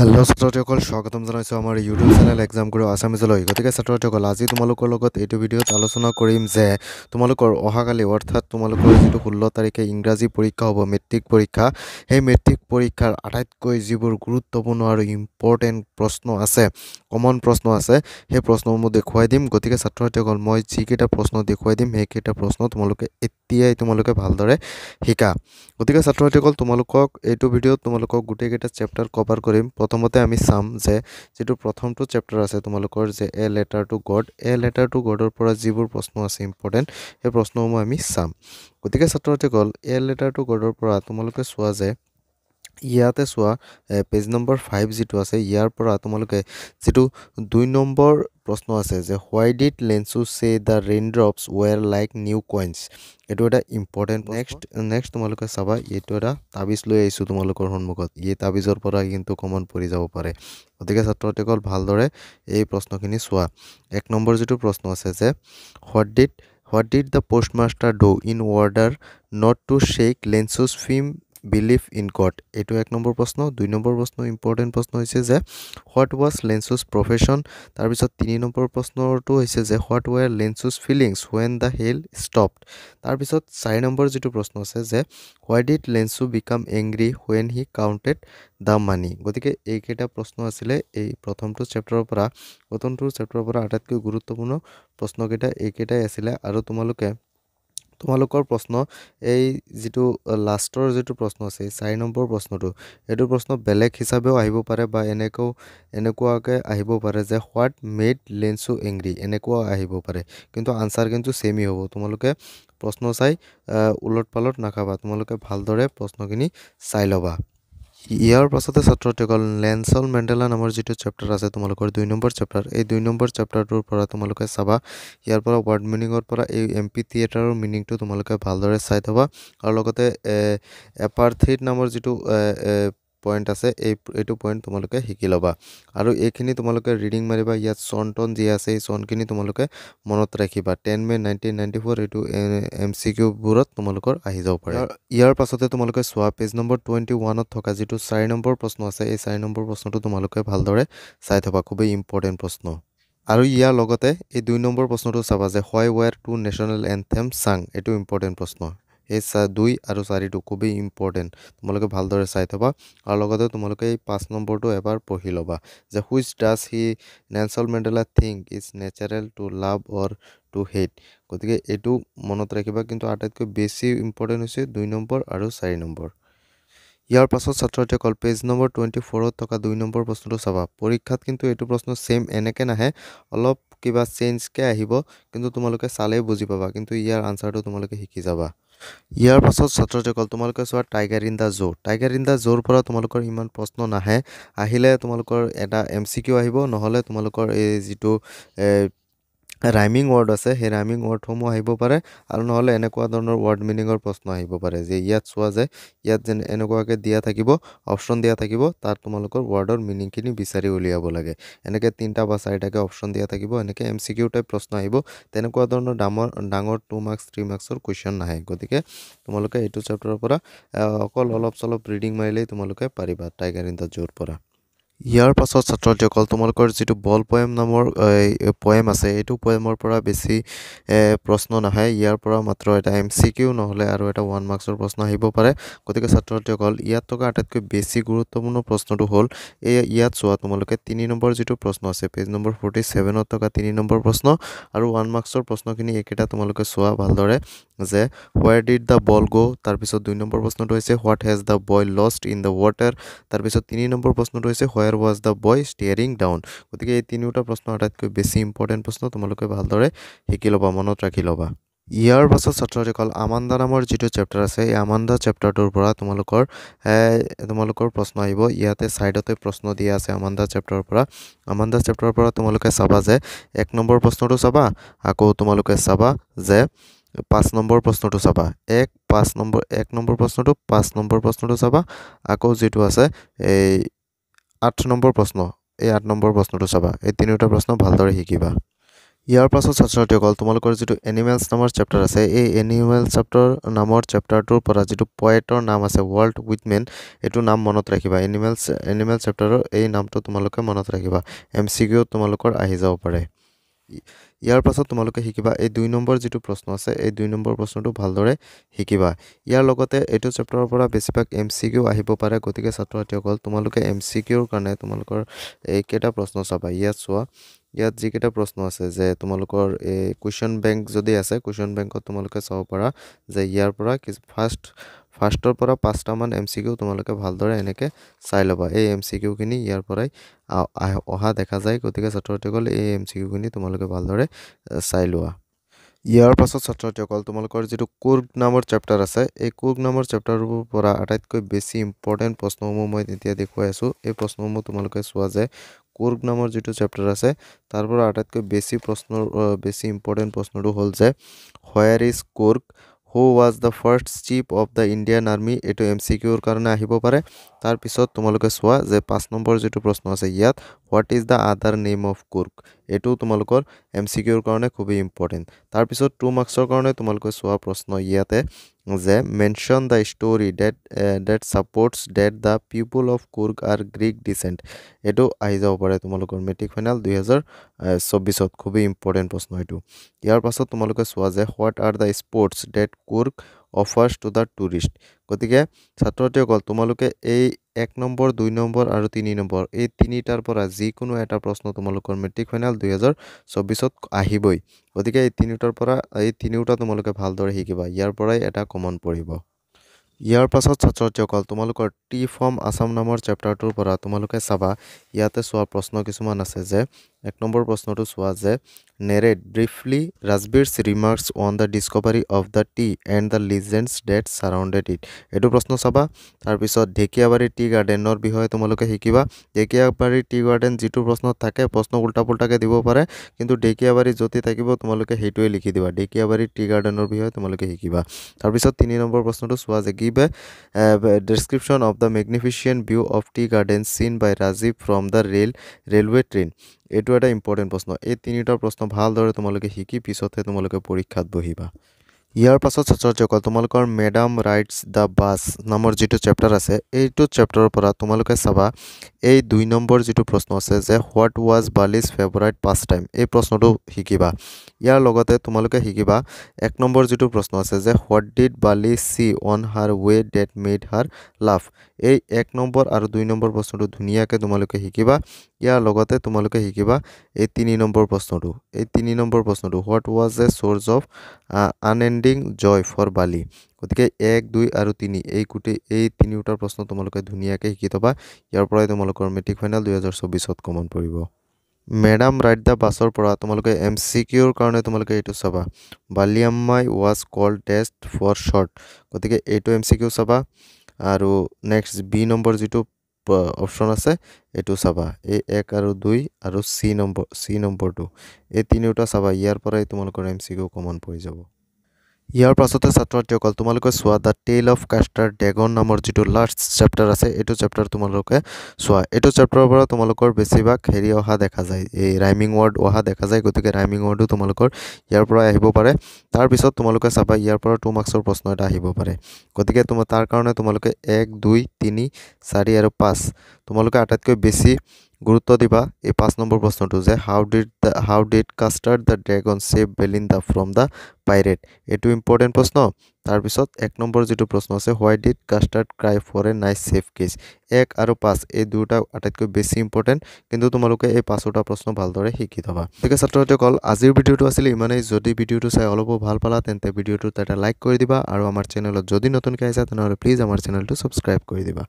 hello' ছাত্ৰীসকল স্বাগতম জনাইছোঁ আমাৰ ইউটিউব চেনেল এক্সাম গুৰু আছামিজলৈ গতিকে ছাত্ৰীসকল আজি তোমালোকৰ লগত এইটো ভিডিঅ'ত আলোচনা কৰিম যে তোমালোকৰ অহাকালি অৰ্থাৎ তোমালোকৰ যিটো ষোল্ল তাৰিখে ইংৰাজী পৰীক্ষা হ'ব মেট্ৰিক পৰীক্ষা সেই মেট্ৰিক পৰীক্ষাৰ আটাইতকৈ যিবোৰ গুৰুত্বপূৰ্ণ আৰু ইম্পৰ্টেণ্ট প্ৰশ্ন আছে কমন প্ৰশ্ন আছে সেই প্ৰশ্নসমূহ দেখুৱাই দিম গতিকে ছাত্ৰীসকল মই যিকেইটা প্ৰশ্ন দেখুৱাই দিম সেইকেইটা প্ৰশ্ন তোমালোকে এতিয়াই তোমালোকে ভালদৰে শিকা গতিকে ছাত্ৰীসকল তোমালোকক এইটো ভিডিঅ'ত তোমালোকক গোটেইকেইটা চেপ্টাৰ কভাৰ কৰিম প্ৰথমতে আমি চাম যে যিটো প্ৰথমটো চেপ্টাৰ আছে তোমালোকৰ যে a letter to God a letter to গডৰ পৰা যিবোৰ প্ৰশ্ন আছে ইম্পৰ্টেণ্ট সেই প্ৰশ্নসমূহ আমি চাম গতিকে ছাত্ৰ ছাত্ৰীসকল এ লেটাৰ টু গডৰ পৰা তোমালোকে চোৱা যে ইয়াতে চোৱা পেজ নম্বৰ ফাইভ যিটো আছে ইয়াৰ পৰা তোমালোকে যিটো দুই নম্বৰ প্ৰশ্ন আছে যে why did Lencho say the rain drops were like new coins এইটো এটা ইম্পৰ্টেণ্ট নেক্সট নেক্সট তোমালোকে চাবা এইটো এটা তাবিজ লৈ আহিছোঁ তোমালোকৰ সন্মুখত এই তাবিজৰ পৰা কিন্তু কমন পৰি যাব পাৰে গতিকে ছাত্ৰসকল ভালদৰে এই প্ৰশ্নখিনি চোৱা এক নম্বৰ যিটো প্ৰশ্ন আছে যে what did what did the post master do in order not to shake Lencho's faith believe in God এইটো এক নম্বৰ প্ৰশ্ন দুই নম্বৰ প্ৰশ্ন ইম্পৰ্টেণ্ট প্ৰশ্ন হৈছে যে হোৱাট ৱাজ লেঞ্চুজ প্ৰফেশ্যন তাৰপিছত তিনি নম্বৰ প্ৰশ্নটো হৈছে যে what were Lencho's feelings when the hail stopped তাৰপিছত চাৰি নম্বৰ যিটো প্ৰশ্ন আছে যে why did Lencho become angry when he counted the money গতিকে এইকেইটা প্ৰশ্ন আছিলে এই প্ৰথমটো চেপ্টাৰৰ পৰা প্ৰথমটো চেপ্টাৰৰ পৰা আটাইতকৈ গুৰুত্বপূৰ্ণ প্ৰশ্নকেইটা এইকেইটাই আছিলে আৰু তোমালোকে তোমালোকৰ প্ৰশ্ন এই যিটো লাষ্টৰ যিটো প্ৰশ্ন আছে চাৰি নম্বৰ প্ৰশ্নটো এইটো প্ৰশ্ন বেলেগ হিচাপেও আহিব পাৰে বা এনেকৈও এনেকুৱাকৈ আহিব পাৰে যে হোৱাট মেড লেন্সু এংগ্ৰী এনেকুৱাও আহিব পাৰে কিন্তু আনচাৰ কিন্তু চেমি হ'ব তোমালোকে প্ৰশ্ন চাই ওলট পালট নাখাবা তোমালোকে ভালদৰে প্ৰশ্নখিনি চাই ল'বা ইয়াৰ পাছতে ছাত্ৰীসকল লেঞ্চল মেণ্ডেলা নামৰ যিটো চেপ্টাৰ আছে তোমালোকৰ দুই নম্বৰ চেপ্টাৰ এই দুই নম্বৰ চেপ্টাৰটোৰ পৰা তোমালোকে চাবা ইয়াৰ পৰা ৱৰ্ড মিনিঙৰ পৰা এই এম পি থিয়েটাৰৰ মিনিংটো তোমালোকে ভালদৰে চাই থবা আৰু লগতে এপাৰ্থিট নামৰ যিটো পইণ্ট আছে এই এইটো পইণ্ট তোমালোকে শিকি ল'বা আৰু এইখিনি তোমালোকে ৰিডিং মাৰিবা ইয়াত চন টন যি আছে এই চনখিনি তোমালোকে মনত ৰাখিবা ten May' nineteen ninety four এইটো এম চি কিউবোৰত তোমালোকৰ আহি যাব পাৰে ইয়াৰ পাছতে তোমালোকে চোৱা পেজ নম্বৰ টুৱেণ্টি ওৱানত থকা যিটো চাৰি নম্বৰ প্ৰশ্ন আছে এই চাৰি নম্বৰ প্ৰশ্নটো তোমালোকে ভালদৰে চাই থবা খুবেই ইম্পৰ্টেণ্ট প্ৰশ্ন আৰু ইয়াৰ লগতে এই দুই নম্বৰ প্ৰশ্নটো চাবা যে why were two national anthem sung এইটো ইম্পৰ্টেণ্ট প্ৰশ্ন এই দুই আৰু চাৰিটো খুবেই ইম্পৰ্টেণ্ট তোমালোকে ভালদৰে চাই থবা আৰু লগতে তোমালোকে এই পাঁচ নম্বৰটো এবাৰ পঢ়ি ল'বা যে which does he Nelson Mandela think is natural to love or to hate গতিকে এইটো মনত ৰাখিবা কিন্তু আটাইতকৈ বেছি ইম্পৰ্টেণ্ট হৈছে দুই নম্বৰ আৰু চাৰি নম্বৰ ইয়াৰ পাছত ছাত্ৰহঁতে কল পেজ নম্বৰ টুৱেণ্টি ফ'ৰত থকা দুই নম্বৰ প্ৰশ্নটো চাবা পৰীক্ষাত কিন্তু এইটো প্ৰশ্ন ছেইম এনেকৈ নাহে অলপ কিবা চেঞ্জকৈ আহিব কিন্তু তোমালোকে চালেই বুজি পাবা কিন্তু ইয়াৰ আনচাৰটো তোমালোকে শিকি যাবা ইয়াৰ পাছত ছাত্ৰীসকল তোমালোকে চোৱা tiger in the zoo tiger in the জুৰ পৰা তোমালোকৰ ইমান প্ৰশ্ন নাহে আহিলে তোমালোকৰ এটা এম চি কিউ আহিব নহ'লে তোমালোকৰ এই যিটো ৰাইমিং ৱৰ্ড আছে সেই ৰাইমিং ৱৰ্ডসমূহ আহিব পাৰে আৰু নহ'লে এনেকুৱা ধৰণৰ ৱৰ্ড মিনিঙৰ প্ৰশ্ন আহিব পাৰে যে ইয়াত চোৱা যায় ইয়াত যেনে এনেকুৱাকৈ দিয়া থাকিব অপশ্যন দিয়া থাকিব তাত তোমালোকৰ ৱৰ্ডৰ মিনিংখিনি বিচাৰি উলিয়াব লাগে এনেকৈ তিনিটা বা চাৰিটাকৈ অপশ্যন দিয়া থাকিব এনেকৈ এম চি কিউ টাইপ প্ৰশ্ন আহিব তেনেকুৱা ধৰণৰ ডাঙৰ ডাঙৰ টু মাৰ্কছ থ্ৰী মাৰ্কছৰ কুৱেশ্যন নাহে গতিকে তোমালোকে এইটো চেপ্টাৰৰ পৰা অকল অলপ চলপ ৰিডিং মাৰিলেই তোমালোকে পাৰিবা টাইগাৰ ইন দ্য জ'ৰ পৰা ইয়াৰ পাছত ছাত্ৰাৰ্থীসকল তোমালোকৰ যিটো বল পয়েম নামৰ পয়েম আছে এইটো পয়েমৰ পৰা বেছি প্ৰশ্ন নাহে ইয়াৰ পৰা মাত্ৰ এটা এম চি কিউ নহ'লে আৰু এটা ওৱান মাৰ্কছৰ প্ৰশ্ন আহিব পাৰে গতিকে ছাত্ৰাৰ্থীসকল ইয়াত থকা আটাইতকৈ বেছি গুৰুত্বপূৰ্ণ প্ৰশ্নটো হ'ল এই ইয়াত চোৱা তোমালোকে তিনি নম্বৰ যিটো প্ৰশ্ন আছে পেজ নম্বৰ ফৰ্টি ছেভেনত থকা তিনি নম্বৰ প্ৰশ্ন আৰু ওৱান মাৰ্কছৰ প্ৰশ্নখিনি এইকেইটা তোমালোকে চোৱা ভালদৰে যে হোৱাৰ ডিড দ্য বল গ' তাৰপিছত দুই নম্বৰ প্ৰশ্নটো হৈছে what has the boy lost in the water তাৰপিছত তিনি নম্বৰ প্ৰশ্নটো হৈছে where was the boy staring down গতিকে এই তিনিওটা প্ৰশ্ন আটাইতকৈ বেছি ইম্পৰ্টেণ্ট প্ৰশ্ন তোমালোকে ভালদৰে শিকি ল'বা মনত ৰাখি ল'বা ইয়াৰ পাছত ছাত্ৰীসকল আমাণ্ডা নামৰ যিটো চেপ্টাৰ আছে এই আমাণ্ডা চেপ্টাৰটোৰ পৰা তোমালোকৰ তোমালোকৰ প্ৰশ্ন আহিব ইয়াতে ছাইডতে প্ৰশ্ন দিয়া আছে আমাণ্ডা চেপ্টাৰৰ পৰা আমাণ্ডা চেপ্টাৰৰ পৰা তোমালোকে চাবা যে এক নম্বৰ প্ৰশ্নটো চাবা আকৌ তোমালোকে চাবা যে পাঁচ নম্বৰ প্ৰশ্নটো চাবা এক পাঁচ নম্বৰ এক নম্বৰ প্ৰশ্নটো পাঁচ নম্বৰ প্ৰশ্নটো চাবা আকৌ যিটো আছে এই আঠ নম্বৰ প্ৰশ্ন এই আঠ নম্বৰ প্ৰশ্নটো চাবা এই তিনিওটা প্ৰশ্ন ভালদৰে শিকিবা ইয়াৰ পাছত ছাত্ৰছাত্ৰীসকল তোমালোকৰ যিটো এনিমেলছ নামৰ চেপ্টাৰ আছে এই এনিমেলছ চেপ্টাৰ নামৰ চেপ্টাৰটোৰ পৰা যিটো পয়েটৰ নাম আছে ৱৰ্ল্ড উইথমেন এইটো নাম মনত ৰাখিবা এনিমেলছ এনিমেল চেপ্টাৰৰ এই নামটো তোমালোকে মনত ৰাখিবা এম চি কিউ তোমালোকৰ আহি যাব পাৰে ইয়াৰ পাছত তোমালোকে শিকিবা এই দুই নম্বৰ যিটো প্ৰশ্ন আছে এই দুই নম্বৰ প্ৰশ্নটো ভালদৰে শিকিবা ইয়াৰ লগতে এইটো চেপ্টাৰৰ পৰা বেছিভাগ এম চি কিউ আহিব পাৰে গতিকে ছাত্ৰ ছাত্ৰীসকল তোমালোকে এম চি কিউৰ কাৰণে তোমালোকৰ এইকেইটা প্ৰশ্ন চাবা ইয়াত চোৱা ইয়াত যিকেইটা প্ৰশ্ন আছে যে তোমালোকৰ এই কুৱেশ্যন বেংক যদি আছে কুৱেশ্যন বেংকত তোমালোকে চাব পাৰা যে ইয়াৰ পৰা ফাৰ্ষ্ট ফাৰ্ষ্টৰ পৰা পাঁচটামান এম চি কিউ তোমালোকে ভালদৰে এনেকৈ চাই ল'বা এই এম চি কিউখিনি ইয়াৰ পৰাই অহা দেখা যায় গতিকে ছাত্ৰ ছাত্ৰীসকল এই এম চি কিউখিনি তোমালোকে ভালদৰে চাই লোৱা ইয়াৰ পাছত ছাত্ৰীসকল তোমালোকৰ যিটো কুৰ্গ নামৰ চেপ্টাৰ আছে এই কুৰ্গ নামৰ চেপ্টাৰবোৰৰ পৰা আটাইতকৈ বেছি ইম্পৰ্টেণ্ট প্ৰশ্নসমূহ মই এতিয়া দেখুৱাই আছোঁ এই প্ৰশ্নসমূহ তোমালোকে চোৱা যে কুৰ্গ নামৰ যিটো চেপ্টাৰ আছে তাৰ পৰা আটাইতকৈ বেছি প্ৰশ্ন বেছি ইম্পৰ্টেণ্ট প্ৰশ্নটো হ'ল যে where is Coorg who was the first chief of the Indian army এইটো এম চি কিউৰ কাৰণে আহিব পাৰে তাৰপিছত তোমালোকে চোৱা যে পাঁচ নম্বৰ যিটো প্ৰশ্ন আছে ইয়াত what is the other name of Coorg এইটো তোমালোকৰ এম চি কিউৰ কাৰণে খুবেই ইম্পৰ্টেণ্ট তাৰপিছত টু মাৰ্কছৰ কাৰণে তোমালোকে চোৱা প্ৰশ্ন ইয়াতে যে mention the story that that supports that the people of Coorg are Greek descent এইটো আহি যাব পাৰে তোমালোকৰ মেট্ৰিক ফাইনেল দুহেজাৰ eh, চৌবিছত খুবেই ইম্পৰ্টেণ্ট প্ৰশ্ন এইটো ইয়াৰ পাছত তোমালোকে চোৱা যে what are the sports that Coorg offers to the tourist গতিকে ছাত্ৰীসকল তোমালোকে এই এক নম্বৰ দুই নম্বৰ আৰু তিনি নম্বৰ এই তিনিটাৰ পৰা যিকোনো এটা প্ৰশ্ন তোমালোকৰ মেট্ৰিক ফাইনেল দুহেজাৰ চৌবিছত আহিবই গতিকে এই তিনিওটাৰ পৰা এই তিনিওটা তোমালোকে ভালদৰে শিকিবা ইয়াৰ পৰাই এটা কমন পৰিব ইয়াৰ পাছত ছাত্ৰীসকল তোমালোকৰ টি ফৰ্ম আছাম নামৰ চেপ্টাৰটোৰ পৰা তোমালোকে চাবা ইয়াতে চোৱা প্ৰশ্ন কিছুমান আছে যে এক নম্বৰ প্ৰশ্নটো চোৱা যে narrate briefly Rajvir remarks on the discovery of the tea and the legends that surrounded it এইটো প্ৰশ্ন চাবা তাৰপিছত ঢেকীয়াবাৰী টি গাৰ্ডেনৰ বিষয়ে তোমালোকে শিকিবা ঢেকীয়াবাৰী টি গাৰ্ডেন যিটো প্ৰশ্ন থাকে প্ৰশ্ন উল্টা পুল্টাকৈ দিব পাৰে কিন্তু ঢেকীয়াবাৰী য'তে থাকিব তোমালোকে সেইটোৱে লিখি দিবা ঢেকীয়াবাৰী টি গাৰ্ডেনৰ বিষয়ে তোমালোকে শিকিবা তাৰপিছত তিনি নম্বৰ প্ৰশ্নটো চোৱা যে give a description of the magnificent view of tea garden seen by Rajiv from the rail railway train এইটো এটা ইম্পৰ্টেণ্ট প্ৰশ্ন এই তিনিটা প্ৰশ্ন ভালদৰে তোমালোকে শিকি পিছতহে তোমালোকে পৰীক্ষাত বহিবা ইয়াৰ পাছত ছাত্ৰছাত্ৰীসকল তোমালোকৰ মেডাম ৰাইটছ দ্য বাছ নামৰ যিটো চেপ্টাৰ আছে এইটো চেপ্টাৰৰ পৰা তোমালোকে চাবা এই দুই নম্বৰ যিটো প্ৰশ্ন আছে যে what was Valli's favourite pastime এই প্ৰশ্নটো শিকিবা ইয়াৰ লগতে তোমালোকে শিকিবা এক নম্বৰ যিটো প্ৰশ্ন আছে যে what did Valli see on her way that made her laugh এই এক নম্বৰ আৰু দুই নম্বৰ প্ৰশ্নটো ধুনীয়াকৈ তোমালোকে শিকিবা ইয়াৰ লগতে তোমালোকে শিকিবা এই তিনি নম্বৰ প্ৰশ্নটো এই তিনি নম্বৰ প্ৰশ্নটো what was a source of unending joy for Valli গতিকে এক দুই আৰু তিনি এই গোটেই এই তিনিওটাৰ প্ৰশ্ন তোমালোকে ধুনীয়াকৈ শিকি থবা ইয়াৰ পৰাই তোমালোকৰ মেট্ৰিক ফাইনেল দুহেজাৰ চৌবিছত কমন পৰিব মেডাম ৰাইট দ্য বাছৰ পৰা তোমালোকে এম চি কিউৰ কাৰণে তোমালোকে এইটো চাবা Valliammai was called test for short গতিকে এইটো এম চি কিউ চাবা আৰু নেক্সট বি নম্বৰ যিটো অপশ্যন আছে এইটো চাবা এই এক আৰু দুই আৰু চি নম্বৰ চি নম্বৰটো এই তিনিওটা চাবা ইয়াৰ পৰাই তোমালোকৰ এম চি কিউ কমন পৰি যাব ইয়াৰ পাছতে ছাত্ৰাৰ্থীসকল তোমালোকে চোৱা the tale of custard dragon নামৰ যিটো লাষ্ট চেপ্টাৰ আছে এইটো চেপ্টাৰ তোমালোকে চোৱা এইটো চেপ্টাৰৰ পৰা তোমালোকৰ বেছিভাগ হেৰি অহা দেখা যায় এই ৰাইমিং ৱৰ্ড অহা দেখা যায় গতিকে ৰাইমিং ৱৰ্ডো তোমালোকৰ ইয়াৰ পৰা আহিব পাৰে তাৰপিছত তোমালোকে চাবা ইয়াৰ পৰা টু মাৰ্কছৰ প্ৰশ্ন এটা আহিব পাৰে গতিকে তোমাৰ তাৰ কাৰণে তোমালোকে এক দুই তিনি চাৰি আৰু পাঁচ তোমালোকে আটাইতকৈ বেছি গুরুত্ব দিবা এই পাঁচ নম্বর প্রশ্নটা যে how did the how did custard the dragon save Belinda from the pirate এইটো ইম্পর্টেন্ট প্রশ্ন তারপর এক নম্বর যে প্রশ্ন আছে why did custard cry for a nice safe cage এক আর পাঁচ এই দুটা আটাইতক বেশি ইম্পর্টেন্ট কিন্তু তোমালে এই পাঁচটা প্রশ্ন ভালদরে শিখি থা ঠিক আছে ছাত্রছাত্রীকল আজির ভিডিওটি আসলে ইমানেই যদি ভিডিওটি চাই অল্প ভাল পালা তেন ভিডিওটি একটা লাইক করে দিবা আর আমার চ্যানেল যদি নতুনকে আইসা তো প্লিজ আমার চ্যানেলটি সাবস্ক্রাইব করে দিবা